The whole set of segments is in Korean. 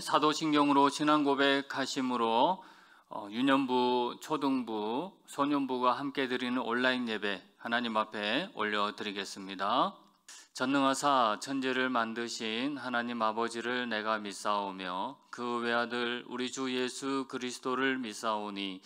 사도신경으로 신앙 고백하심으로 어, 유년부, 초등부, 소년부가 함께 드리는 온라인 예배 하나님 앞에 올려드리겠습니다. 전능하사 천지를 만드신 하나님 아버지를 내가 믿사오며 그 외아들 우리 주 예수 그리스도를 믿사오니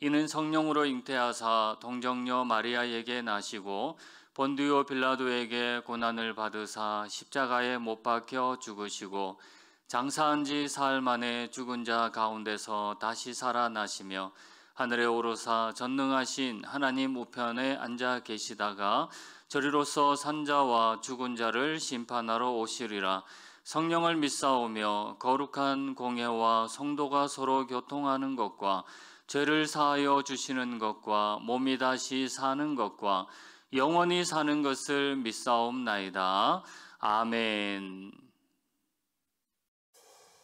이는 성령으로 잉태하사 동정녀 마리아에게 나시고 본디오 빌라도에게 고난을 받으사 십자가에 못 박혀 죽으시고 장사한 지 사흘 만에 죽은 자 가운데서 다시 살아나시며 하늘에 오르사 전능하신 하나님 우편에 앉아 계시다가 저리로서 산자와 죽은 자를 심판하러 오시리라 성령을 믿사오며 거룩한 공예와 성도가 서로 교통하는 것과 죄를 사하여 주시는 것과 몸이 다시 사는 것과 영원히 사는 것을 믿사옵나이다. 아멘.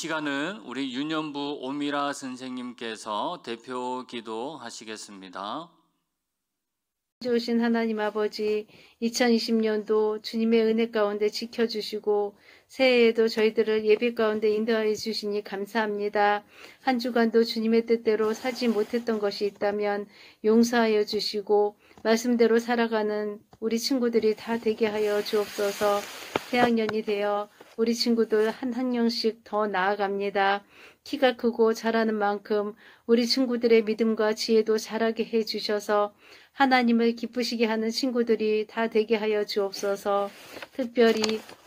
시간은 우리 유년부 오미라 선생님께서 대표 기도하시겠습니다. 주신 하나님 아버지, 2020년도 주님의 은혜 가운데 지켜주시고 새해에도 저희들을 예배 가운데 인도해 주시니 감사합니다. 한 주간도 주님의 뜻대로 사지 못했던 것이 있다면 용서하여 주시고 말씀대로 살아가는 우리 친구들이 다 되게 하여 주옵소서. 대학년이 되어 우리 친구들 한한 명씩 더 나아갑니다. 키가 크고 자라는 만큼 우리 친구들의 믿음과 지혜도 자라게 해 주셔서 하나님을 기쁘시게 하는 친구들이 다 되게 하여 주옵소서. 특별히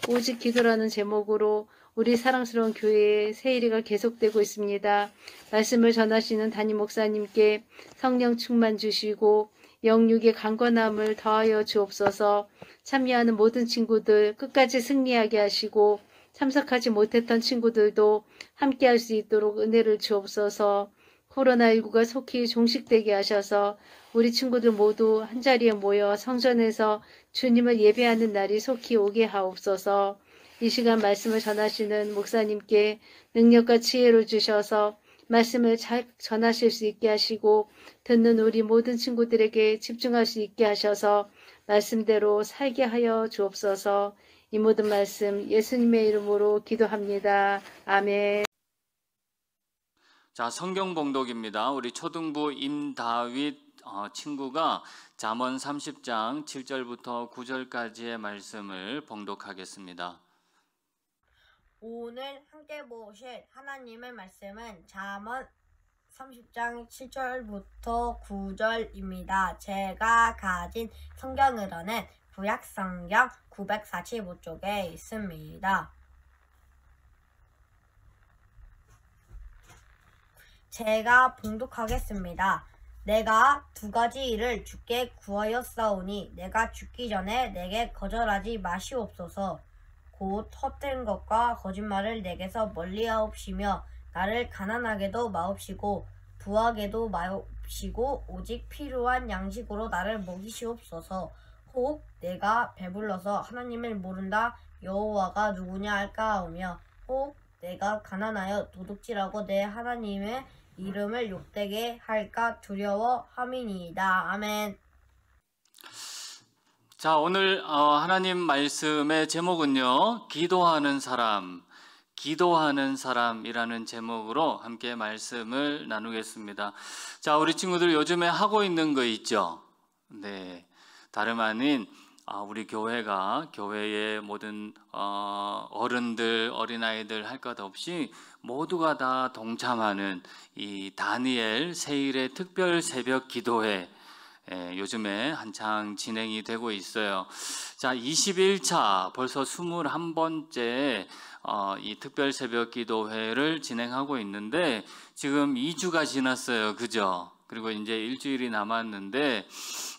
오직 기도라는 제목으로 우리 사랑스러운 교회의 세일이가 계속되고 있습니다. 말씀을 전하시는 담임 목사님께 성령 충만 주시고 영육의 강건함을 더하여 주옵소서 참여하는 모든 친구들 끝까지 승리하게 하시고 참석하지 못했던 친구들도 함께 할 수 있도록 은혜를 주옵소서 코로나19가 속히 종식되게 하셔서 우리 친구들 모두 한자리에 모여 성전에서 주님을 예배하는 날이 속히 오게 하옵소서 이 시간 말씀을 전하시는 목사님께 능력과 지혜를 주셔서 말씀을 잘 전하실 수 있게 하시고 듣는 우리 모든 친구들에게 집중할 수 있게 하셔서 말씀대로 살게 하여 주옵소서. 이 모든 말씀 예수님의 이름으로 기도합니다. 아멘. 자, 성경 봉독입니다. 우리 초등부 임다윗 어, 친구가 잠언 30장 7절부터 9절까지의 말씀을 봉독하겠습니다. 오늘 함께 보실 하나님의 말씀은 잠언 30장 7절부터 9절입니다. 제가 가진 성경으로는 구약성경 945쪽에 있습니다. 제가 봉독하겠습니다. 내가 두 가지 일을 주께 구하였사오니 내가 죽기 전에 내게 거절하지 마시옵소서. 곧 헛된 것과 거짓말을 내게서 멀리하옵시며 나를 가난하게도 마옵시고 부하게도 마옵시고 오직 필요한 양식으로 나를 먹이시옵소서 혹 내가 배불러서 하나님을 모른다 여호와가 누구냐 할까 하며 혹 내가 가난하여 도둑질하고 내 하나님의 이름을 욕되게 할까 두려워 함이니이다. 아멘. 자, 오늘 어, 하나님 말씀의 제목은요, 기도하는 사람, 기도하는 사람이라는 제목으로 함께 말씀을 나누겠습니다. 자, 우리 친구들 요즘에 하고 있는 거 있죠? 네. 다름 아닌, 아, 우리 교회가 교회의 모든 어, 어른들, 어린아이들 할 것 없이 모두가 다 동참하는 이 다니엘 세일의 특별 새벽 기도회 예, 요즘에 한창 진행이 되고 있어요. 자, 21차 벌써 21번째 어, 이 특별 새벽 기도회를 진행하고 있는데 지금 2주가 지났어요. 그죠? 그리고 이제 일주일이 남았는데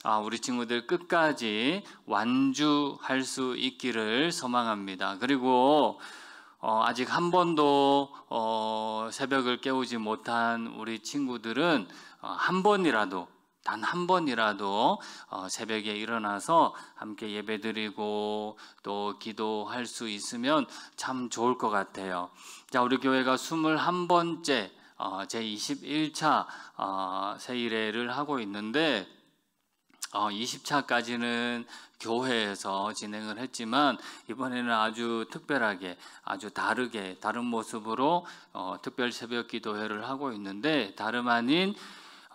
아, 우리 친구들 끝까지 완주할 수 있기를 소망합니다. 그리고 어, 아직 한 번도 어, 새벽을 깨우지 못한 우리 친구들은 어, 한 번이라도 단한 번이라도 어, 새벽에 일어나서 함께 예배드리고 또 기도할 수 있으면 참 좋을 것 같아요. 자, 우리 교회가 21번째 어, 제 21차 세일회를 어, 하고 있는데 20차까지는 교회에서 진행을 했지만 이번에는 아주 특별하게 아주 다르게 다른 모습으로 특별 새벽 기도회를 하고 있는데 다름 아닌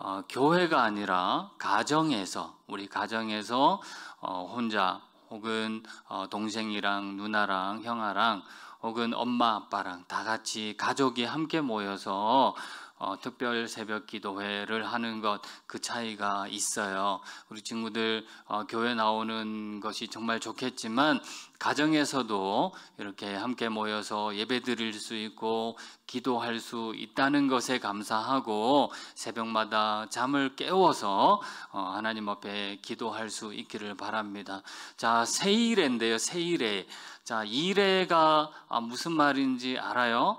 어, 교회가 아니라 가정에서 우리 가정에서 어, 혼자 혹은 어, 동생이랑 누나랑 형아랑 혹은 엄마 아빠랑 다 같이 가족이 함께 모여서 어, 특별 새벽 기도회를 하는 것 그 차이가 있어요. 우리 친구들 어, 교회 나오는 것이 정말 좋겠지만 가정에서도 이렇게 함께 모여서 예배 드릴 수 있고 기도할 수 있다는 것에 감사하고 새벽마다 잠을 깨워서 어, 하나님 앞에 기도할 수 있기를 바랍니다. 자, 세일인데요. 세일에. 자, 이래가 아, 무슨 말인지 알아요?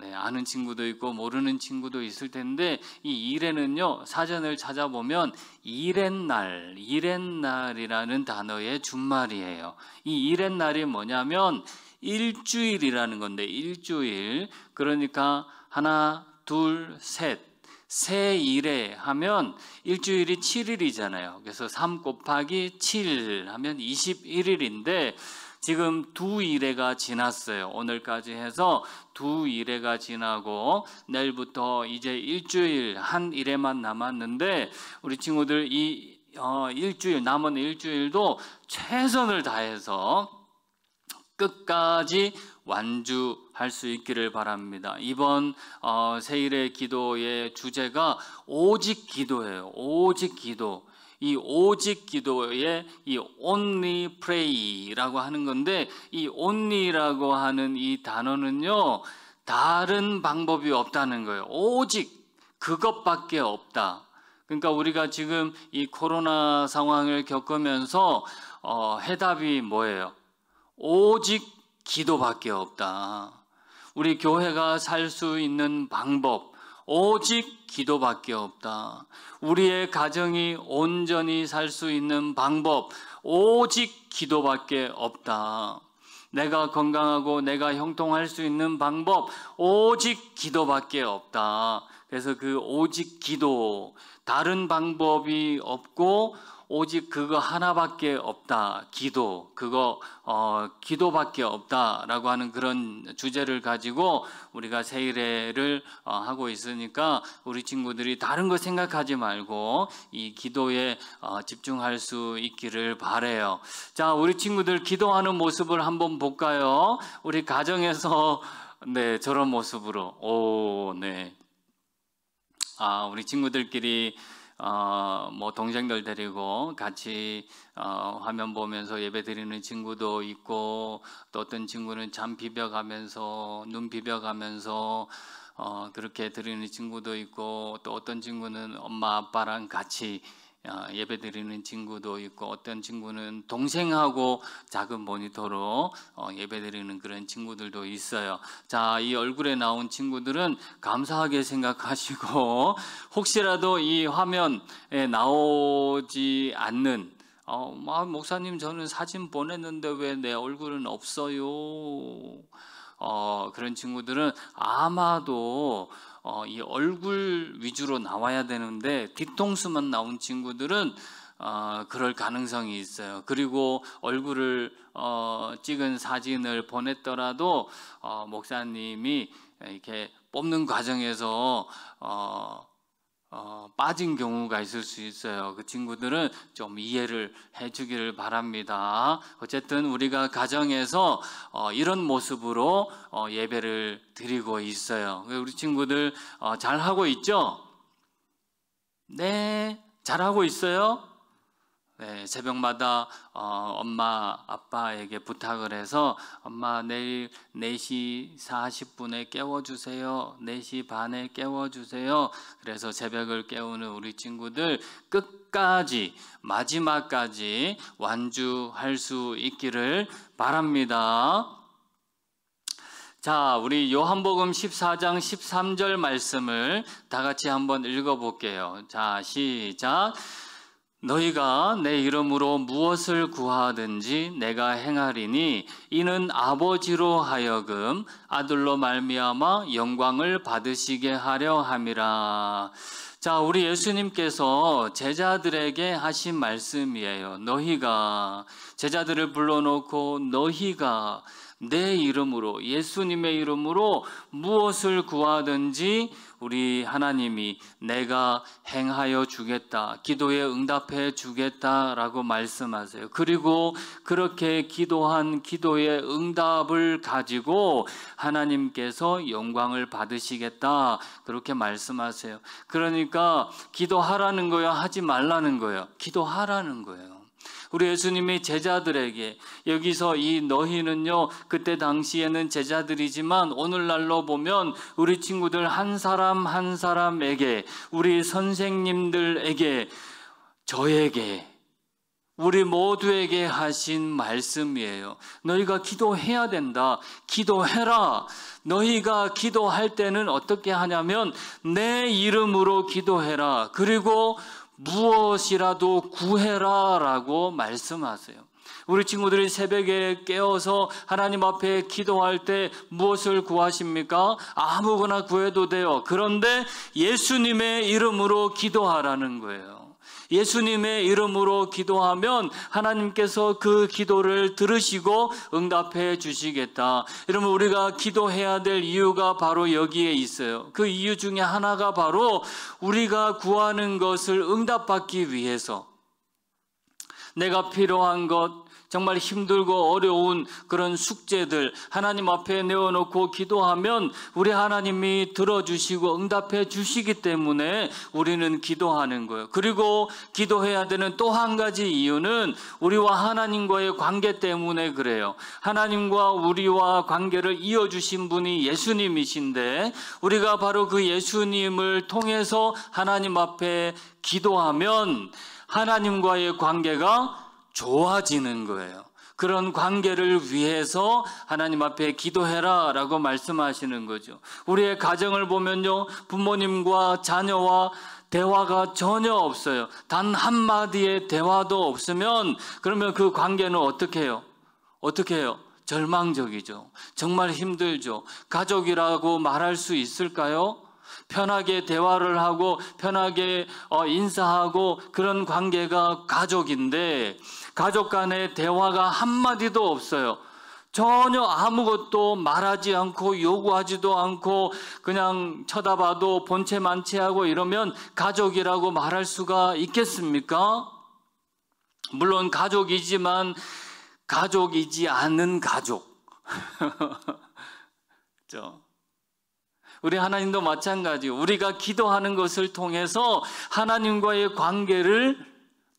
네, 아는 친구도 있고 모르는 친구도 있을 텐데 이 일에는요 사전을 찾아보면 이렛날이렛날이라는 단어의 준말이에요. 이이렛날이 뭐냐면 일주일이라는 건데 일주일 그러니까 하나, 둘, 셋. 세 일에 하면 일주일이 7일이잖아요. 그래서 3 곱하기 7 하면 21일인데 지금 두 일회가 지났어요. 오늘까지 해서 두 일회가 지나고 내일부터 이제 일주일 한 일회만 남았는데 우리 친구들 이 어, 일주일 남은 일주일도 최선을 다해서 끝까지 완주할 수 있기를 바랍니다. 이번 어, 세일의 기도의 주제가 오직 기도예요. 오직 기도. 이 오직 기도의 이 only pray라고 하는 건데 이 only라고 하는 이 단어는요 다른 방법이 없다는 거예요. 오직 그것밖에 없다. 그러니까 우리가 지금 이 코로나 상황을 겪으면서 어, 해답이 뭐예요? 오직 기도밖에 없다. 우리 교회가 살 수 있는 방법 오직 기도밖에 없다. 우리의 가정이 온전히 살 수 있는 방법, 오직 기도밖에 없다. 내가 건강하고 내가 형통할 수 있는 방법, 오직 기도밖에 없다. 그래서 그 오직 기도, 다른 방법이 없고, 오직 그거 하나밖에 없다. 기도. 그거 어, 기도밖에 없다라고 하는 그런 주제를 가지고 우리가 세일회를 어, 하고 있으니까 우리 친구들이 다른 거 생각하지 말고 이 기도에 어, 집중할 수 있기를 바래요. 자, 우리 친구들 기도하는 모습을 한번 볼까요? 우리 가정에서 네, 저런 모습으로. 오, 네. 아, 우리 친구들끼리 어, 뭐 동생들 데리고 같이 어, 화면 보면서 예배 드리는 친구도 있고 또 어떤 친구는 잠 비벼가면서 눈 비벼가면서 어, 그렇게 드리는 친구도 있고 또 어떤 친구는 엄마 아빠랑 같이 어, 예배 드리는 친구도 있고 어떤 친구는 동생하고 작은 모니터로 어, 예배 드리는 그런 친구들도 있어요. 자, 이 얼굴에 나온 친구들은 감사하게 생각하시고 혹시라도 이 화면에 나오지 않는 어, 아, 목사님 저는 사진 보냈는데 왜 내 얼굴은 없어요? 어, 그런 친구들은 아마도 어, 이 얼굴 위주로 나와야 되는데 뒤통수만 나온 친구들은 어, 그럴 가능성이 있어요. 그리고 얼굴을 어, 찍은 사진을 보냈더라도 어, 목사님이 이렇게 뽑는 과정에서 어, 어, 빠진 경우가 있을 수 있어요. 그 친구들은 좀 이해를 해주기를 바랍니다. 어쨌든 우리가 가정에서 어, 이런 모습으로 어, 예배를 드리고 있어요. 우리 친구들 어, 잘 하고 있죠? 네, 잘 하고 있어요. 네, 새벽마다 어, 엄마 아빠에게 부탁을 해서 엄마 내일 4시 40분에 깨워주세요 4시 반에 깨워주세요 그래서 새벽을 깨우는 우리 친구들 끝까지 마지막까지 완주할 수 있기를 바랍니다 자, 우리 요한복음 14장 13절 말씀을 다 같이 한번 읽어볼게요. 자, 시작. 너희가 내 이름으로 무엇을 구하든지 내가 행하리니 이는 아버지로 하여금 아들로 말미암아 영광을 받으시게 하려 함이라. 자, 우리 예수님께서 제자들에게 하신 말씀이에요. 너희가 제자들을 불러놓고 너희가 내 이름으로 예수님의 이름으로 무엇을 구하든지 우리 하나님이 내가 행하여 주겠다. 기도에 응답해 주겠다라고 말씀하세요. 그리고 그렇게 기도한 기도의 응답을 가지고 하나님께서 영광을 받으시겠다. 그렇게 말씀하세요. 그러니까 기도하라는 거예요. 하지 말라는 거예요. 기도하라는 거예요. 우리 예수님이 제자들에게 여기서 이 너희는요 그때 당시에는 제자들이지만 오늘날로 보면 우리 친구들 한 사람 한 사람에게 우리 선생님들에게 저에게 우리 모두에게 하신 말씀이에요. 너희가 기도해야 된다. 기도해라. 너희가 기도할 때는 어떻게 하냐면 내 이름으로 기도해라. 그리고 무엇이라도 구해라 라고 말씀하세요. 우리 친구들이 새벽에 깨어서 하나님 앞에 기도할 때 무엇을 구하십니까? 아무거나 구해도 돼요. 그런데 예수님의 이름으로 기도하라는 거예요. 예수님의 이름으로 기도하면 하나님께서 그 기도를 들으시고 응답해 주시겠다. 여러분 우리가 기도해야 될 이유가 바로 여기에 있어요. 그 이유 중에 하나가 바로 우리가 구하는 것을 응답받기 위해서 내가 필요한 것, 정말 힘들고 어려운 그런 숙제들 하나님 앞에 내어놓고 기도하면 우리 하나님이 들어주시고 응답해 주시기 때문에 우리는 기도하는 거예요. 그리고 기도해야 되는 또 한 가지 이유는 우리와 하나님과의 관계 때문에 그래요. 하나님과 우리와 관계를 이어주신 분이 예수님이신데 우리가 바로 그 예수님을 통해서 하나님 앞에 기도하면 하나님과의 관계가 좋아지는 거예요. 그런 관계를 위해서 하나님 앞에 기도해라 라고 말씀하시는 거죠. 우리의 가정을 보면요. 부모님과 자녀와 대화가 전혀 없어요. 단 한마디의 대화도 없으면 그러면 그 관계는 어떻게 해요? 어떻게 해요? 절망적이죠. 정말 힘들죠. 가족이라고 말할 수 있을까요? 편하게 대화를 하고 편하게 어, 인사하고 그런 관계가 가족인데 가족 간의 대화가 한마디도 없어요. 전혀 아무것도 말하지 않고 요구하지도 않고 그냥 쳐다봐도 본체 만체하고 이러면 가족이라고 말할 수가 있겠습니까? 물론 가족이지만 가족이지 않은 가족. 죠 그렇죠? 우리 하나님도 마찬가지. 우리가 기도하는 것을 통해서 하나님과의 관계를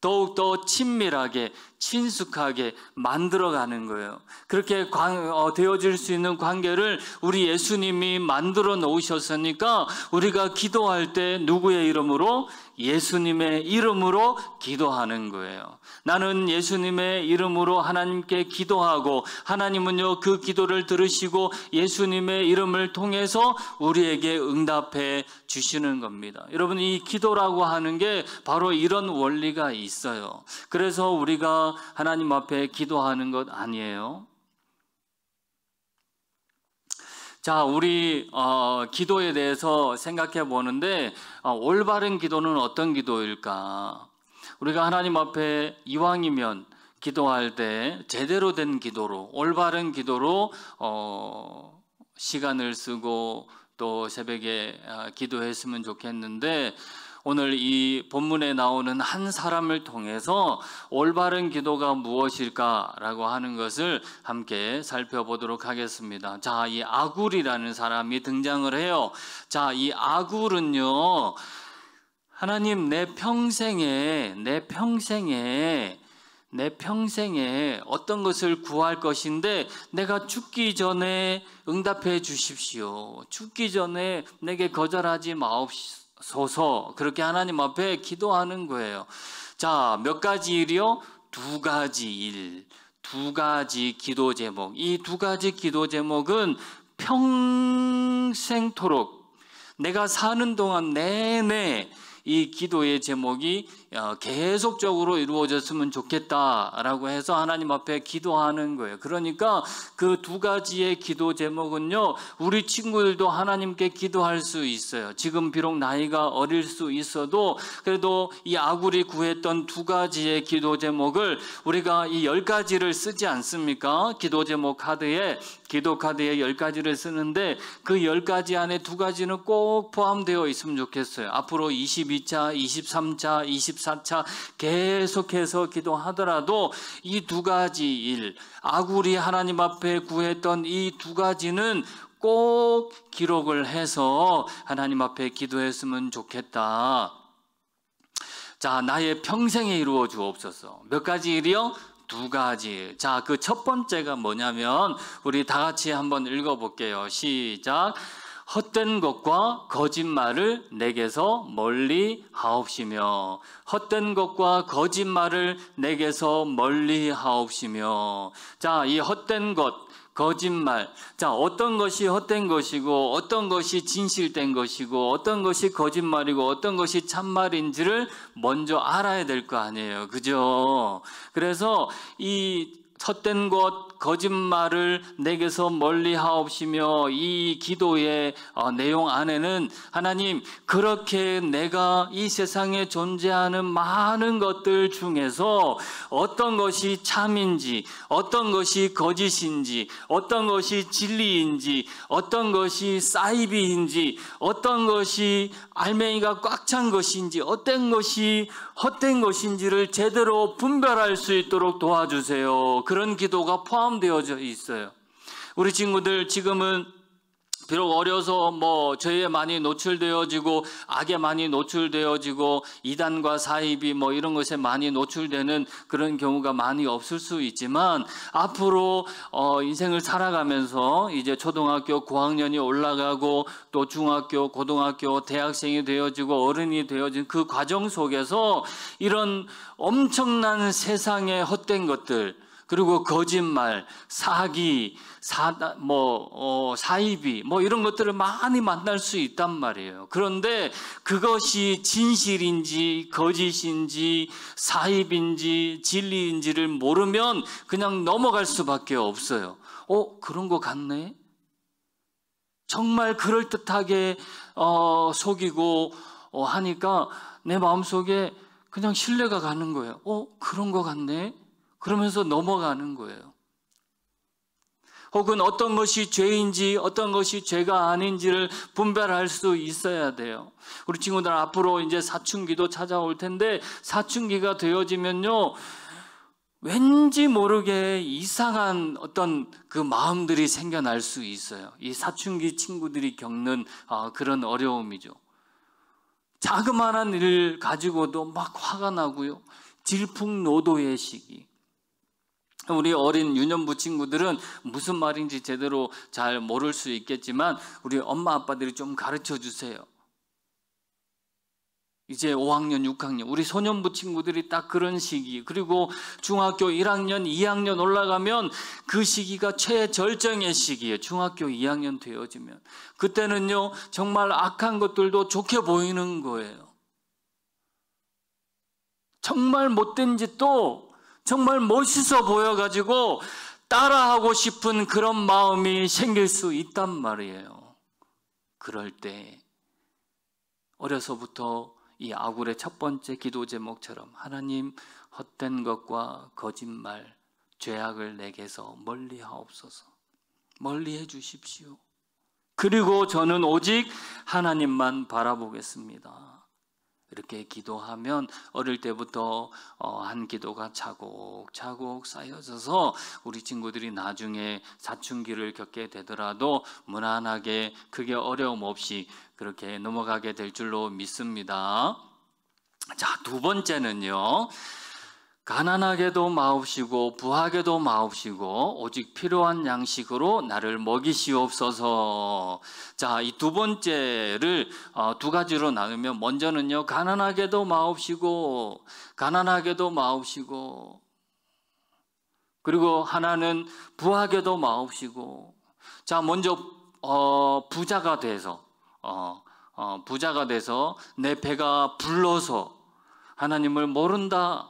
더욱더 친밀하게 친숙하게 만들어가는 거예요. 그렇게 광, 어, 되어질 수 있는 관계를 우리 예수님이 만들어 놓으셨으니까 우리가 기도할 때 누구의 이름으로? 예수님의 이름으로 기도하는 거예요. 나는 예수님의 이름으로 하나님께 기도하고 하나님은요 그 기도를 들으시고 예수님의 이름을 통해서 우리에게 응답해 주시는 겁니다. 여러분 이 기도라고 하는 게 바로 이런 원리가 있어요. 그래서 우리가 하나님 앞에 기도하는 것 아니에요. 자, 우리 어, 기도에 대해서 생각해 보는데 어, 올바른 기도는 어떤 기도일까? 우리가 하나님 앞에 이왕이면 기도할 때 제대로 된 기도로 올바른 기도로 어, 시간을 쓰고 또 새벽에 어, 기도했으면 좋겠는데 오늘 이 본문에 나오는 한 사람을 통해서 올바른 기도가 무엇일까라고 하는 것을 함께 살펴보도록 하겠습니다. 자, 이 아굴이라는 사람이 등장을 해요. 자, 이 아굴은요. 하나님 내 평생에 내 평생에 내 평생에 어떤 것을 구할 것인데 내가 죽기 전에 응답해 주십시오. 죽기 전에 내게 거절하지 마옵시오. 소서 그렇게 하나님 앞에 기도하는 거예요. 자, 몇 가지 일이요? 두 가지 일. 두 가지 기도 제목. 이 두 가지 기도 제목은 평생토록 내가 사는 동안 내내 이 기도의 제목이 계속적으로 이루어졌으면 좋겠다라고 해서 하나님 앞에 기도하는 거예요. 그러니까 그 두 가지의 기도 제목은요, 우리 친구들도 하나님께 기도할 수 있어요. 지금 비록 나이가 어릴 수 있어도 그래도 이 아굴이 구했던 두 가지의 기도 제목을 우리가 이 열 가지를 쓰지 않습니까? 기도 제목 카드에 기도 카드에 열 가지를 쓰는데 그 열 가지 안에 두 가지는 꼭 포함되어 있으면 좋겠어요. 앞으로 22차, 23차, 24 24차 계속해서 기도하더라도 이 두 가지 일, 아구리 하나님 앞에 구했던 이 두 가지는 꼭 기록을 해서 하나님 앞에 기도했으면 좋겠다. 자, 나의 평생에 이루어 주옵소서. 몇 가지 일이요? 두 가지. 자, 그 첫 번째가 뭐냐면, 우리 다 같이 한번 읽어볼게요. 시작. 헛된 것과 거짓말을 내게서 멀리 하옵시며 헛된 것과 거짓말을 내게서 멀리 하옵시며 자, 이 헛된 것 거짓말. 자, 어떤 것이 헛된 것이고, 어떤 것이 진실된 것이고, 어떤 것이 거짓말이고, 어떤 것이 참말인지를 먼저 알아야 될 거 아니에요. 그죠? 그래서 이 헛된 것 거짓말을 내게서 멀리하옵시며 이 기도의 어, 내용 안에는 하나님 그렇게 내가 이 세상에 존재하는 많은 것들 중에서 어떤 것이 참인지 어떤 것이 거짓인지 어떤 것이 진리인지 어떤 것이 사이비인지 어떤 것이 알맹이가 꽉 찬 것인지 어떤 것이 헛된 것인지를 제대로 분별할 수 있도록 도와주세요. 그런 기도가 포함되어 있어요. 우리 친구들 지금은 비록 어려서 뭐 죄에 많이 노출되어지고 악에 많이 노출되어지고 이단과 사이비 뭐 이런 것에 많이 노출되는 그런 경우가 많이 없을 수 있지만 앞으로 어 인생을 살아가면서 이제 초등학교 고학년이 올라가고 또 중학교 고등학교 대학생이 되어지고 어른이 되어진 그 과정 속에서 이런 엄청난 세상의 헛된 것들 그리고 거짓말, 사기, 사, 뭐, 어, 사이비, 뭐 이런 것들을 많이 만날 수 있단 말이에요. 그런데 그것이 진실인지, 거짓인지, 사입인지, 진리인지를 모르면 그냥 넘어갈 수밖에 없어요. 어, 그런 것 같네? 정말 그럴듯하게, 어, 속이고, 어, 하니까 내 마음속에 그냥 신뢰가 가는 거예요. 어, 그런 것 같네? 그러면서 넘어가는 거예요. 혹은 어떤 것이 죄인지 어떤 것이 죄가 아닌지를 분별할 수 있어야 돼요. 우리 친구들 앞으로 이제 사춘기도 찾아올 텐데 사춘기가 되어지면요. 왠지 모르게 이상한 어떤 그 마음들이 생겨날 수 있어요. 이 사춘기 친구들이 겪는 아, 그런 어려움이죠. 자그마한 일 가지고도 막 화가 나고요. 질풍노도의 시기. 우리 어린 유년부 친구들은 무슨 말인지 제대로 잘 모를 수 있겠지만 우리 엄마 아빠들이 좀 가르쳐 주세요. 이제 5학년, 6학년, 우리 소년부 친구들이 딱 그런 시기, 그리고 중학교 1학년, 2학년 올라가면 그 시기가 최절정의 시기에 중학교 2학년 되어지면. 그때는요, 정말 악한 것들도 좋게 보이는 거예요. 정말 못된 짓도 정말 멋있어 보여가지고 따라하고 싶은 그런 마음이 생길 수 있단 말이에요. 그럴 때 어려서부터 이 아굴의 첫 번째 기도 제목처럼 하나님 헛된 것과 거짓말, 죄악을 내게서 멀리 하옵소서. 멀리 해 주십시오. 그리고 저는 오직 하나님만 바라보겠습니다. 이렇게 기도하면 어릴 때부터 어, 한 기도가 차곡차곡 쌓여져서 우리 친구들이 나중에 사춘기를 겪게 되더라도 무난하게 크게 어려움 없이 그렇게 넘어가게 될 줄로 믿습니다. 자, 두 번째는요. 가난하게도 마옵시고 부하게도 마옵시고 오직 필요한 양식으로 나를 먹이시옵소서. 자, 이 두 번째를 어, 두 가지로 나누면 먼저는요. 가난하게도 마옵시고 가난하게도 마옵시고 그리고 하나는 부하게도 마옵시고 자, 먼저 어, 부자가 돼서 어, 어, 부자가 돼서 내 배가 불러서 하나님을 모른다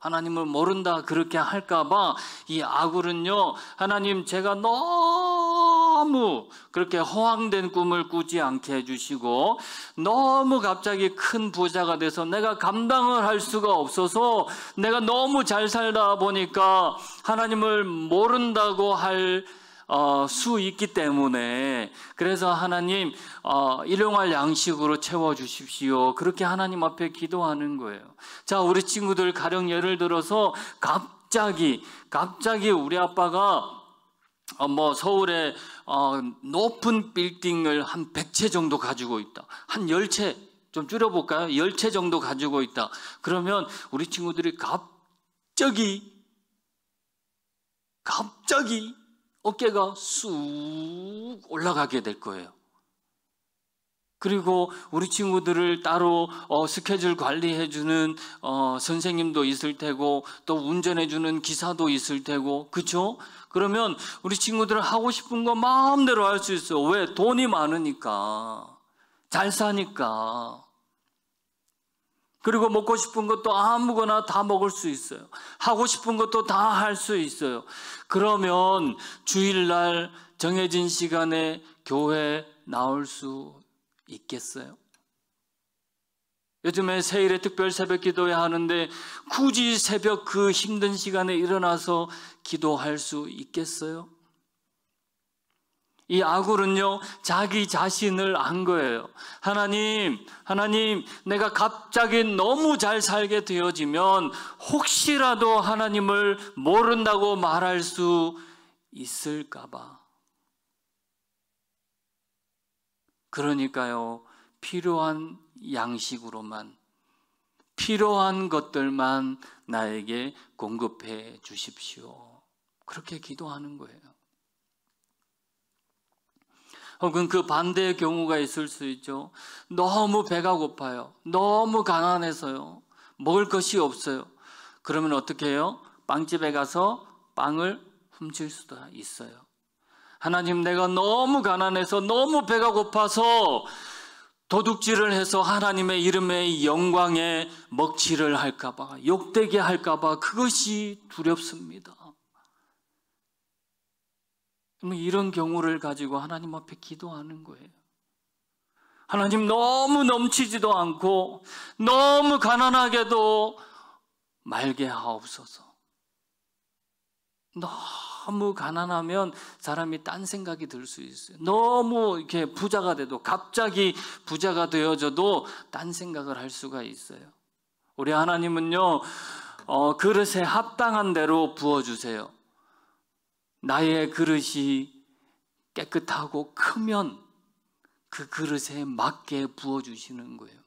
하나님을 모른다 그렇게 할까봐 이 아굴은요 하나님 제가 너무 그렇게 허황된 꿈을 꾸지 않게 해주시고 너무 갑자기 큰 부자가 돼서 내가 감당을 할 수가 없어서 내가 너무 잘 살다 보니까 하나님을 모른다고 할 어, 수 있기 때문에 그래서 하나님 어, 일용할 양식으로 채워 주십시오. 그렇게 하나님 앞에 기도하는 거예요. 자, 우리 친구들 가령 예를 들어서 갑자기 갑자기 우리 아빠가 어, 뭐 서울에 어, 높은 빌딩을 한 100채 정도 가지고 있다. 한 10채 좀 줄여볼까요? 10채 정도 가지고 있다. 그러면 우리 친구들이 갑자기 갑자기 어깨가 쑥 올라가게 될 거예요. 그리고 우리 친구들을 따로 어, 스케줄 관리해주는 어, 선생님도 있을 테고 또 운전해주는 기사도 있을 테고 그쵸? 그러면 우리 친구들 하고 싶은 거 마음대로 할 수있어 왜? 돈이 많으니까 잘 사니까 그리고 먹고 싶은 것도 아무거나 다 먹을 수 있어요. 하고 싶은 것도 다 할 수 있어요. 그러면 주일날 정해진 시간에 교회 나올 수 있겠어요? 요즘에 세일에 특별 새벽 기도회 하는데 굳이 새벽 그 힘든 시간에 일어나서 기도할 수 있겠어요? 이 아굴은요, 자기 자신을 안 거예요. 하나님, 하나님, 내가 갑자기 너무 잘 살게 되어지면 혹시라도 하나님을 모른다고 말할 수 있을까봐. 그러니까요, 필요한 양식으로만, 필요한 것들만 나에게 공급해 주십시오. 그렇게 기도하는 거예요. 혹은 그 반대의 경우가 있을 수 있죠. 너무 배가 고파요. 너무 가난해서요. 먹을 것이 없어요. 그러면 어떻게 해요? 빵집에 가서 빵을 훔칠 수도 있어요. 하나님 내가 너무 가난해서 너무 배가 고파서 도둑질을 해서 하나님의 이름의 영광에 먹칠을 할까봐 욕되게 할까봐 그것이 두렵습니다. 뭐 이런 경우를 가지고 하나님 앞에 기도하는 거예요. 하나님 너무 넘치지도 않고 너무 가난하게도 말게 하옵소서. 너무 가난하면 사람이 딴 생각이 들 수 있어요. 너무 이렇게 부자가 돼도 갑자기 부자가 되어져도 딴 생각을 할 수가 있어요. 우리 하나님은요 어, 그릇에 합당한 대로 부어 주세요. 나의 그릇이 깨끗하고 크면 그 그릇에 맞게 부어주시는 거예요.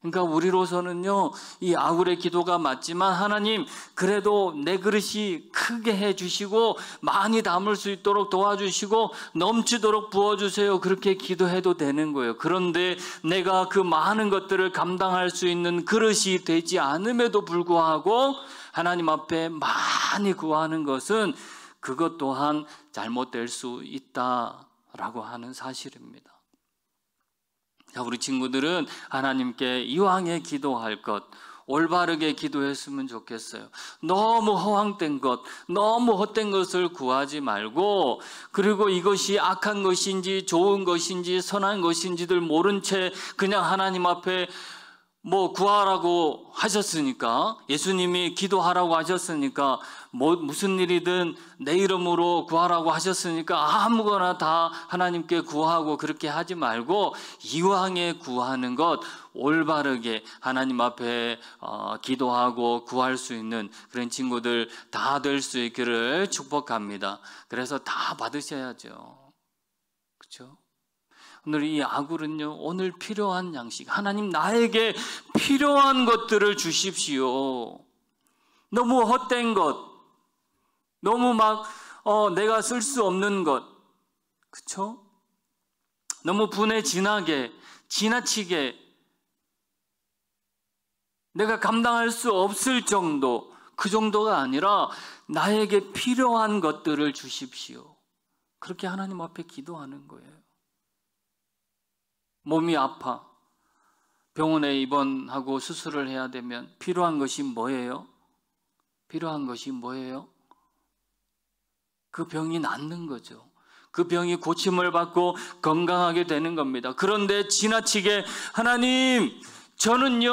그러니까 우리로서는요, 이 아굴의 기도가 맞지만 하나님, 그래도 내 그릇이 크게 해주시고, 많이 담을 수 있도록 도와주시고, 넘치도록 부어주세요. 그렇게 기도해도 되는 거예요. 그런데 내가 그 많은 것들을 감당할 수 있는 그릇이 되지 않음에도 불구하고, 하나님 앞에 많이 구하는 것은 그것 또한 잘못될 수 있다라고 하는 사실입니다. 자, 우리 친구들은 하나님께 이왕에 기도할 것, 올바르게 기도했으면 좋겠어요. 너무 허황된 것, 너무 헛된 것을 구하지 말고, 그리고 이것이 악한 것인지 좋은 것인지 선한 것인지를 모른 채 그냥 하나님 앞에 뭐 구하라고 하셨으니까 예수님이 기도하라고 하셨으니까 뭐 무슨 일이든 내 이름으로 구하라고 하셨으니까 아무거나 다 하나님께 구하고 그렇게 하지 말고 이왕에 구하는 것 올바르게 하나님 앞에 어, 기도하고 구할 수 있는 그런 친구들 다 될 수 있기를 축복합니다. 그래서 다 받으셔야죠. 그렇죠? 오늘 이 아굴은요, 오늘 필요한 양식. 하나님 나에게 필요한 것들을 주십시오. 너무 헛된 것. 너무 막, 어, 내가 쓸 수 없는 것. 그쵸? 너무 분에 진하게, 지나치게, 내가 감당할 수 없을 정도, 그 정도가 아니라 나에게 필요한 것들을 주십시오. 그렇게 하나님 앞에 기도하는 거예요. 몸이 아파 병원에 입원하고 수술을 해야 되면 필요한 것이 뭐예요? 필요한 것이 뭐예요? 그 병이 낫는 거죠. 그 병이 고침을 받고 건강하게 되는 겁니다. 그런데 지나치게 하나님, 저는요,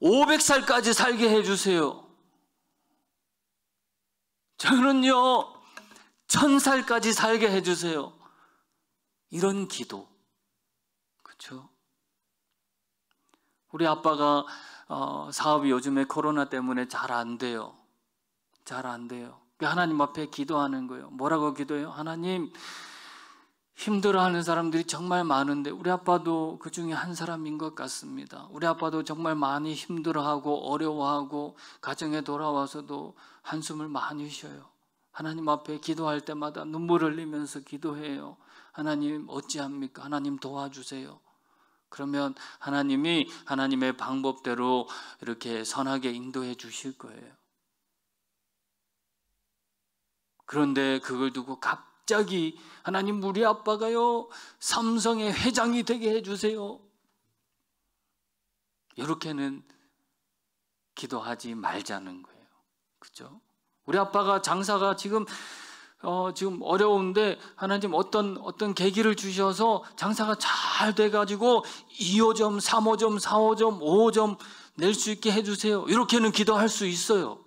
500살까지 살게 해주세요. 저는요, 1000살까지 살게 해주세요. 이런 기도. 그렇죠? 우리 아빠가 어, 사업이 요즘에 코로나 때문에 잘 안 돼요. 잘 안 돼요. 그러니까 하나님 앞에 기도하는 거예요. 뭐라고 기도해요? 하나님 힘들어하는 사람들이 정말 많은데 우리 아빠도 그 중에 한 사람인 것 같습니다. 우리 아빠도 정말 많이 힘들어하고 어려워하고 가정에 돌아와서도 한숨을 많이 쉬어요. 하나님 앞에 기도할 때마다 눈물 흘리면서 기도해요. 하나님 어찌합니까? 하나님 도와주세요. 그러면 하나님이 하나님의 방법대로 이렇게 선하게 인도해 주실 거예요. 그런데 그걸 두고 갑자기 하나님 우리 아빠가요 삼성의 회장이 되게 해주세요. 이렇게는 기도하지 말자는 거예요. 그죠? 우리 아빠가 장사가 지금 어, 지금 어려운데 하나님 어떤 어떤 계기를 주셔서 장사가 잘 돼가지고 2호점, 3호점, 4호점, 5호점 낼 수 있게 해주세요. 이렇게는 기도할 수 있어요.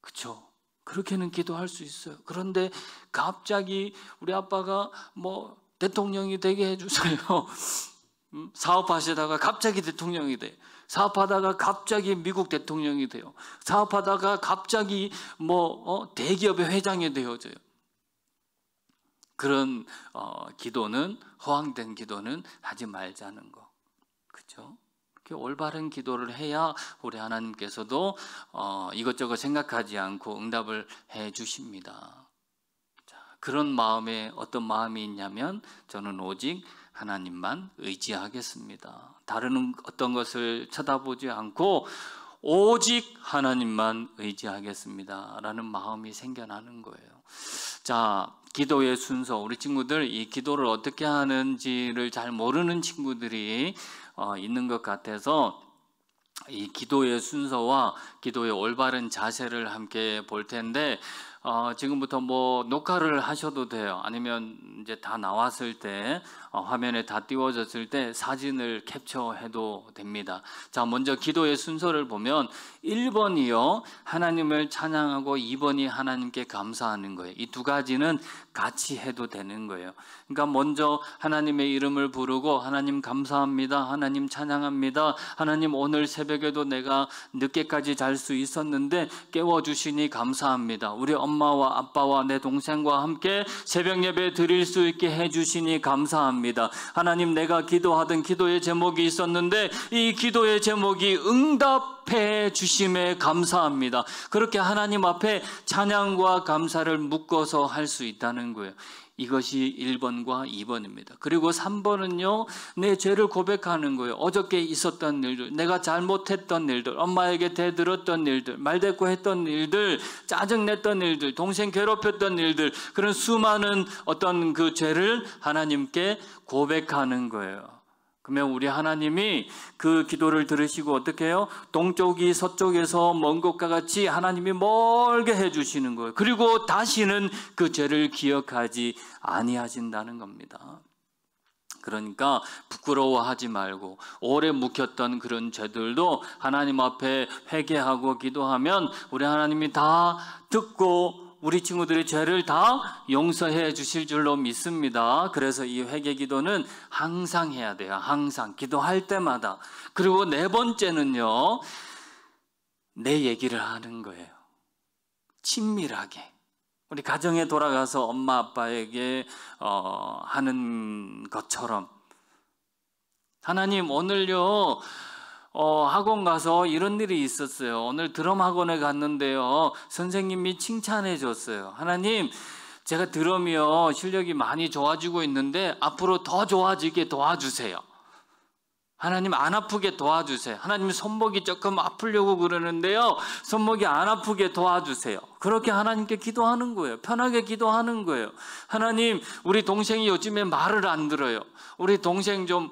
그렇죠? 그렇게는 기도할 수 있어요. 그런데 갑자기 우리 아빠가 뭐 대통령이 되게 해주세요. 음, 사업하시다가 갑자기 대통령이 돼. 사업하다가 갑자기 미국 대통령이 돼요. 사업하다가 갑자기 뭐 어, 대기업의 회장이 되어져요. 그런 어, 기도는 허황된 기도는 하지 말자는 거. 그렇죠? 올바른 기도를 해야 우리 하나님께서도 어, 이것저것 생각하지 않고 응답을 해 주십니다. 자, 그런 마음에 어떤 마음이 있냐면 저는 오직 하나님만 의지하겠습니다. 다른 어떤 것을 쳐다보지 않고 오직 하나님만 의지하겠습니다. 라는 마음이 생겨나는 거예요. 자, 기도의 순서. 우리 친구들 이 기도를 어떻게 하는지를 잘 모르는 친구들이 어, 있는 것 같아서 이 기도의 순서와 기도의 올바른 자세를 함께 볼 텐데, 어, 지금부터 뭐 녹화를 하셔도 돼요. 아니면 이제 다 나왔을 때 어, 화면에 다 띄워졌을 때 사진을 캡처해도 됩니다. 자, 먼저 기도의 순서를 보면 1번이요. 하나님을 찬양하고 2번이 하나님께 감사하는 거예요. 이 두 가지는 같이 해도 되는 거예요. 그러니까 먼저 하나님의 이름을 부르고 하나님 감사합니다. 하나님 찬양합니다. 하나님 오늘 새벽에도 내가 늦게까지 잘 수 있었는데 깨워 주시니 감사합니다. 우리 엄마와 아빠와 내 동생과 함께 새벽 예배 드릴 수 있게 해 주시니 감사합니다. 합니다 하나님 내가 기도하던 기도의 제목이 있었는데 이 기도의 제목이 응답 대답해 주심에 감사합니다. 그렇게 하나님 앞에 찬양과 감사를 묶어서 할 수 있다는 거예요. 이것이 1번과 2번입니다. 그리고 3번은요, 내 죄를 고백하는 거예요. 어저께 있었던 일들, 내가 잘못했던 일들, 엄마에게 대들었던 일들, 말대꾸했던 일들, 짜증냈던 일들, 동생 괴롭혔던 일들, 그런 수많은 어떤 그 죄를 하나님께 고백하는 거예요. 그러면 우리 하나님이 그 기도를 들으시고 어떻게 해요? 동쪽이 서쪽에서 먼 것과 같이 하나님이 멀게 해주시는 거예요. 그리고 다시는 그 죄를 기억하지 아니하신다는 겁니다. 그러니까 부끄러워하지 말고 오래 묵혔던 그런 죄들도 하나님 앞에 회개하고 기도하면 우리 하나님이 다 듣고 우리 친구들의 죄를 다 용서해 주실 줄로 믿습니다. 그래서 이 회개 기도는 항상 해야 돼요. 항상 기도할 때마다. 그리고 네 번째는요. 내 얘기를 하는 거예요. 친밀하게. 우리 가정에 돌아가서 엄마 아빠에게 어, 하는 것처럼 하나님 오늘요 어, 학원 가서 이런 일이 있었어요. 오늘 드럼 학원에 갔는데요. 선생님이 칭찬해 줬어요. 하나님, 제가 드럼이요. 실력이 많이 좋아지고 있는데 앞으로 더 좋아지게 도와주세요. 하나님 안 아프게 도와주세요. 하나님 손목이 조금 아프려고 그러는데요. 손목이 안 아프게 도와주세요. 그렇게 하나님께 기도하는 거예요. 편하게 기도하는 거예요. 하나님, 우리 동생이 요즘에 말을 안 들어요. 우리 동생 좀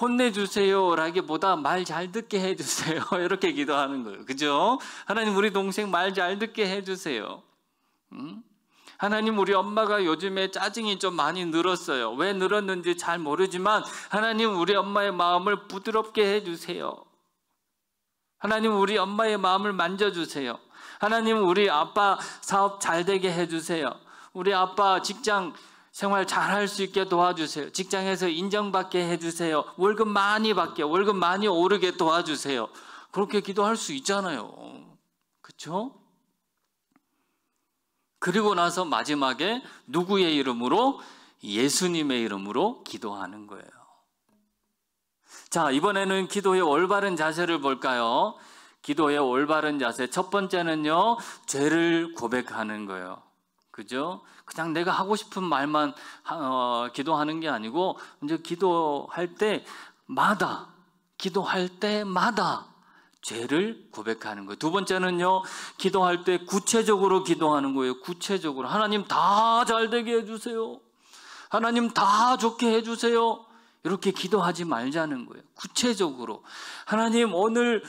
혼내주세요라기보다 말 잘 듣게 해주세요. 이렇게 기도하는 거예요. 그죠? 하나님 우리 동생 말 잘 듣게 해주세요. 음? 하나님 우리 엄마가 요즘에 짜증이 좀 많이 늘었어요. 왜 늘었는지 잘 모르지만 하나님 우리 엄마의 마음을 부드럽게 해주세요. 하나님 우리 엄마의 마음을 만져주세요. 하나님 우리 아빠 사업 잘 되게 해주세요. 우리 아빠 직장 생활 잘할 수 있게 도와주세요. 직장에서 인정받게 해주세요. 월급 많이 받게, 월급 많이 오르게 도와주세요. 그렇게 기도할 수 있잖아요. 그렇죠 그리고 나서 마지막에 누구의 이름으로? 예수님의 이름으로 기도하는 거예요. 자, 이번에는 기도의 올바른 자세를 볼까요? 기도의 올바른 자세. 첫 번째는요, 죄를 고백하는 거예요. 그죠? 그냥 내가 하고 싶은 말만 어, 기도하는 게 아니고 이제 기도할 때마다 기도할 때마다 죄를 고백하는 거예요. 두 번째는요, 기도할 때 구체적으로 기도하는 거예요. 구체적으로 하나님 다 잘 되게 해주세요. 하나님 다 좋게 해주세요. 이렇게 기도하지 말자는 거예요. 구체적으로 하나님 오늘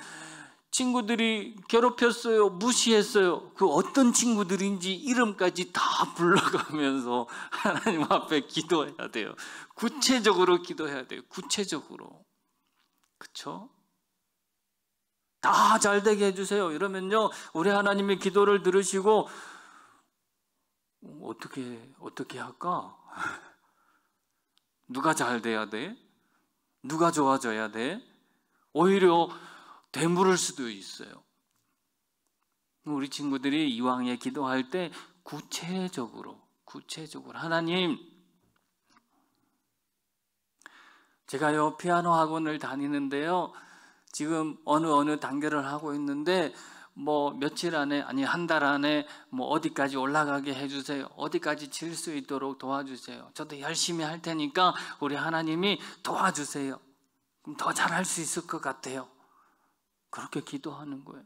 친구들이 괴롭혔어요. 무시했어요. 그 어떤 친구들인지 이름까지 다 불러가면서 하나님 앞에 기도해야 돼요. 구체적으로 기도해야 돼요. 구체적으로. 그쵸? 다 잘되게 해주세요. 이러면요. 우리 하나님의 기도를 들으시고, 어, 어떻게, 어떻게 할까? 누가 잘 돼야 돼? 누가 좋아져야 돼? 오히려 되물을 수도 있어요. 우리 친구들이 이왕에 기도할 때 구체적으로, 구체적으로 하나님, 제가요 피아노 학원을 다니는데요. 지금 어느 어느 단계를 하고 있는데 뭐 며칠 안에 아니 한 달 안에 뭐 어디까지 올라가게 해주세요. 어디까지 칠 수 있도록 도와주세요. 저도 열심히 할 테니까 우리 하나님이 도와주세요. 그럼 더 잘할 수 있을 것 같아요. 그렇게 기도하는 거예요.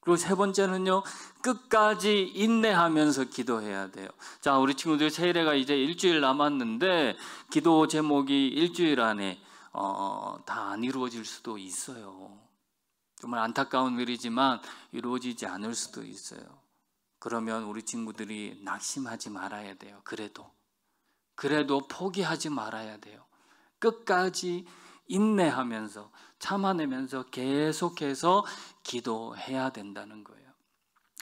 그리고 세 번째는요, 끝까지 인내하면서 기도해야 돼요. 자, 우리 친구들 세례가 이제 일주일 남았는데, 기도 제목이 일주일 안에, 어, 다안 이루어질 수도 있어요. 정말 안타까운 일이지만, 이루어지지 않을 수도 있어요. 그러면 우리 친구들이 낙심하지 말아야 돼요. 그래도. 그래도 포기하지 말아야 돼요. 끝까지 인내하면서 참아내면서 계속해서 기도해야 된다는 거예요.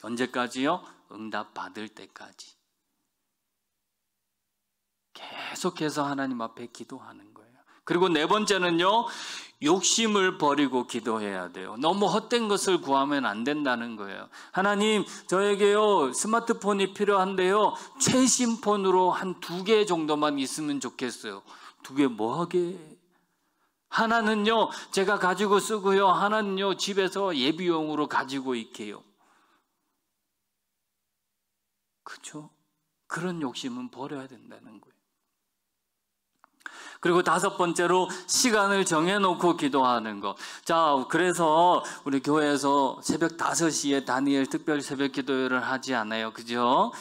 언제까지요? 응답 받을 때까지. 계속해서 하나님 앞에 기도하는 거예요. 그리고 네 번째는요, 욕심을 버리고 기도해야 돼요. 너무 헛된 것을 구하면 안 된다는 거예요. 하나님, 저에게요, 스마트폰이 필요한데요, 최신폰으로 한 두 개 정도만 있으면 좋겠어요. 두 개 뭐 하게 하나는요, 제가 가지고 쓰고요. 하나는요, 집에서 예비용으로 가지고 있게요. 그죠? 그런 욕심은 버려야 된다는 거예요. 그리고 다섯 번째로 시간을 정해놓고 기도하는 것. 자, 그래서 우리 교회에서 새벽 5시에 다니엘 특별 새벽 기도회를 하지 않아요. 그죠?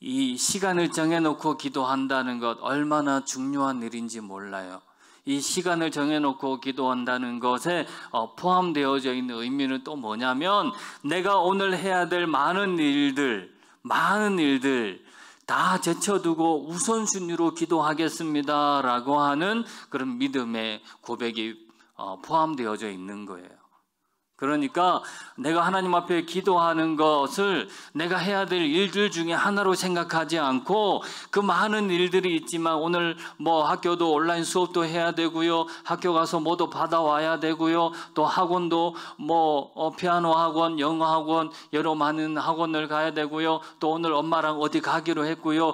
이 시간을 정해놓고 기도한다는 것 얼마나 중요한 일인지 몰라요. 이 시간을 정해놓고 기도한다는 것에 어, 포함되어져 있는 의미는 또 뭐냐면 내가 오늘 해야 될 많은 일들, 많은 일들, 다 제쳐두고 우선순위로 기도하겠습니다라고 하는 그런 믿음의 고백이 어, 포함되어져 있는 거예요. 그러니까 내가 하나님 앞에 기도하는 것을 내가 해야 될 일들 중에 하나로 생각하지 않고 그 많은 일들이 있지만 오늘 뭐 학교도 온라인 수업도 해야 되고요. 학교 가서 뭐도 받아와야 되고요. 또 학원도 뭐 어, 피아노 학원, 영어 학원, 여러 많은 학원을 가야 되고요. 또 오늘 엄마랑 어디 가기로 했고요.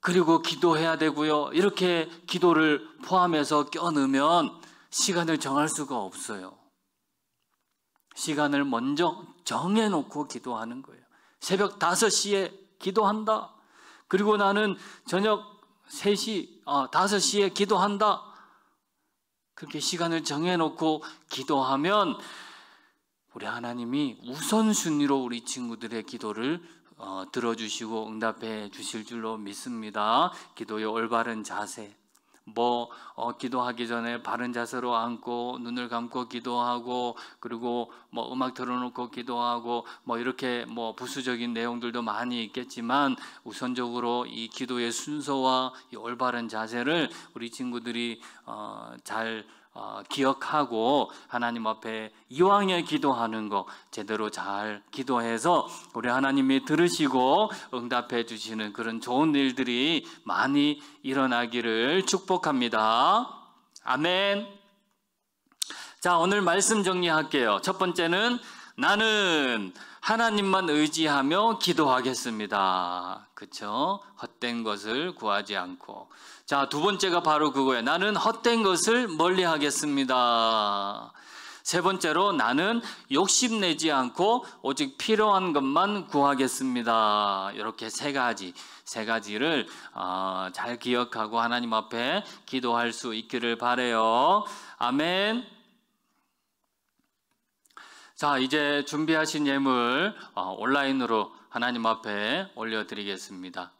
그리고 기도해야 되고요. 이렇게 기도를 포함해서 껴넣으면 시간을 정할 수가 없어요. 시간을 먼저 정해놓고 기도하는 거예요. 새벽 5시에 기도한다. 그리고 나는 저녁 3시, 아, 5시에 기도한다. 그렇게 시간을 정해놓고 기도하면 우리 하나님이 우선순위로 우리 친구들의 기도를 어, 들어주시고 응답해 주실 줄로 믿습니다. 기도의 올바른 자세. 뭐 어, 기도하기 전에 바른 자세로 앉고 눈을 감고 기도하고 그리고 뭐 음악 틀어놓고 기도하고 뭐 이렇게 뭐 부수적인 내용들도 많이 있겠지만 우선적으로 이 기도의 순서와 이 올바른 자세를 우리 친구들이 어, 잘 어, 기억하고 하나님 앞에 이왕에 기도하는 거 제대로 잘 기도해서 우리 하나님이 들으시고 응답해 주시는 그런 좋은 일들이 많이 일어나기를 축복합니다. 아멘. 자, 오늘 말씀 정리할게요. 첫 번째는 나는 하나님만 의지하며 기도하겠습니다. 그쵸? 헛된 것을 구하지 않고. 자, 두 번째가 바로 그거예요. 나는 헛된 것을 멀리 하겠습니다. 세 번째로 나는 욕심내지 않고 오직 필요한 것만 구하겠습니다. 이렇게 세 가지, 세 가지를 어, 잘 기억하고 하나님 앞에 기도할 수 있기를 바래요. 아멘. 자, 이제 준비하신 예물 어, 온라인으로 하나님 앞에 올려드리겠습니다.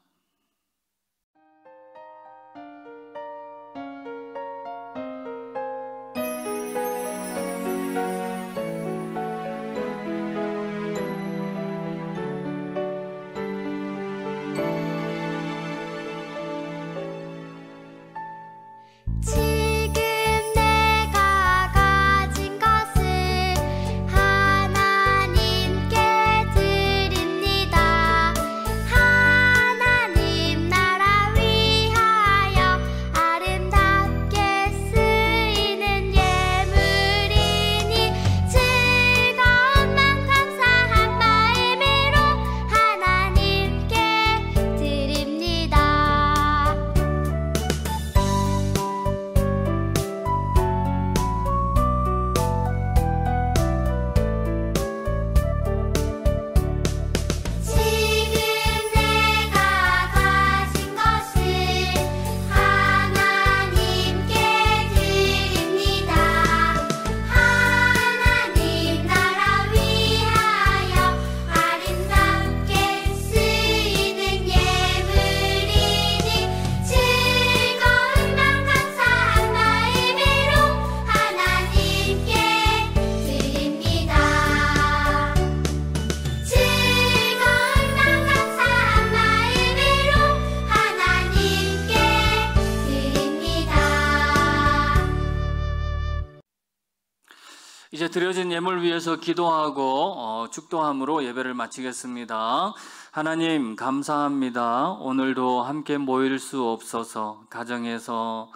이제 드려진 예물 위해서 기도하고 어, 축도함으로 예배를 마치겠습니다. 하나님 감사합니다. 오늘도 함께 모일 수 없어서 가정에서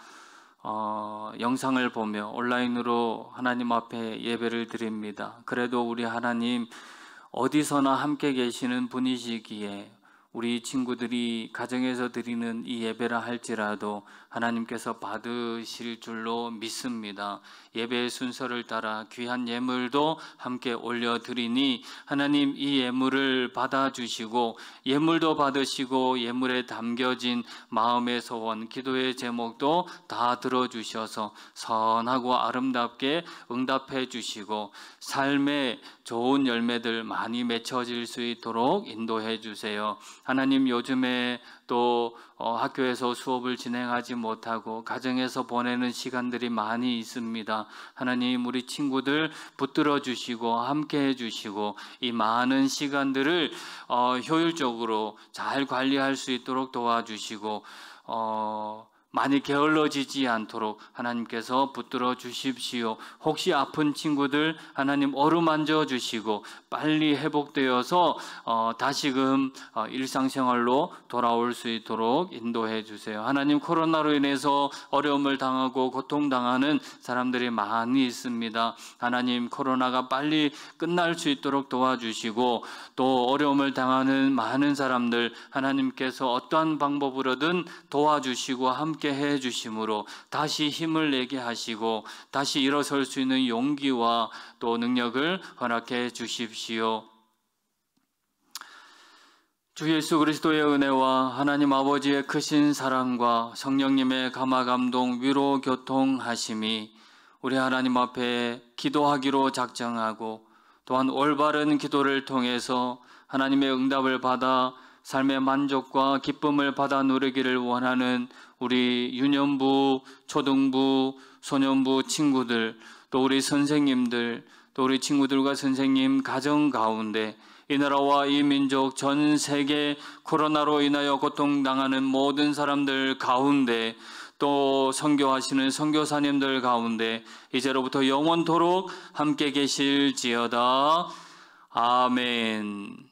어, 영상을 보며 온라인으로 하나님 앞에 예배를 드립니다. 그래도 우리 하나님 어디서나 함께 계시는 분이시기에 우리 친구들이 가정에서 드리는 이 예배라 할지라도 하나님께서 받으실 줄로 믿습니다. 예배의 순서를 따라 귀한 예물도 함께 올려드리니 하나님 이 예물을 받아주시고 예물도 받으시고 예물에 담겨진 마음의 소원, 기도의 제목도 다 들어주셔서 선하고 아름답게 응답해 주시고 삶에 좋은 열매들 많이 맺혀질 수 있도록 인도해 주세요. 하나님 요즘에 또 어, 학교에서 수업을 진행하지 못하고 가정에서 보내는 시간들이 많이 있습니다. 하나님 우리 친구들 붙들어 주시고 함께 해 주시고 이 많은 시간들을 어, 효율적으로 잘 관리할 수 있도록 도와주시고 어, 많이 게을러지지 않도록 하나님께서 붙들어 주십시오. 혹시 아픈 친구들 하나님 어루만져 주시고 빨리 회복되어서 어, 다시금 어, 일상생활로 돌아올 수 있도록 인도해 주세요. 하나님 코로나로 인해서 어려움을 당하고 고통당하는 사람들이 많이 있습니다. 하나님 코로나가 빨리 끝날 수 있도록 도와주시고 또 어려움을 당하는 많은 사람들 하나님께서 어떠한 방법으로든 도와주시고 함께 새롭해 주심으로 다시 힘을 내게 하시고 다시 일어설 수 있는 용기와 또 능력을 허락해 주십시오. 주 예수 그리스도의 은혜와 하나님 아버지의 크신 사랑과 성령님의 감화 감동 위로 교통하심이 우리 하나님 앞에 기도하기로 작정하고 또한 올바른 기도를 통해서 하나님의 응답을 받아 삶의 만족과 기쁨을 받아 누리기를 원하는 우리 유년부, 초등부, 소년부 친구들, 또 우리 선생님들, 또 우리 친구들과 선생님 가정 가운데 이 나라와 이 민족 전 세계 코로나로 인하여 고통당하는 모든 사람들 가운데 또 선교하시는 선교사님들 가운데 이제로부터 영원토록 함께 계실지어다. 아멘.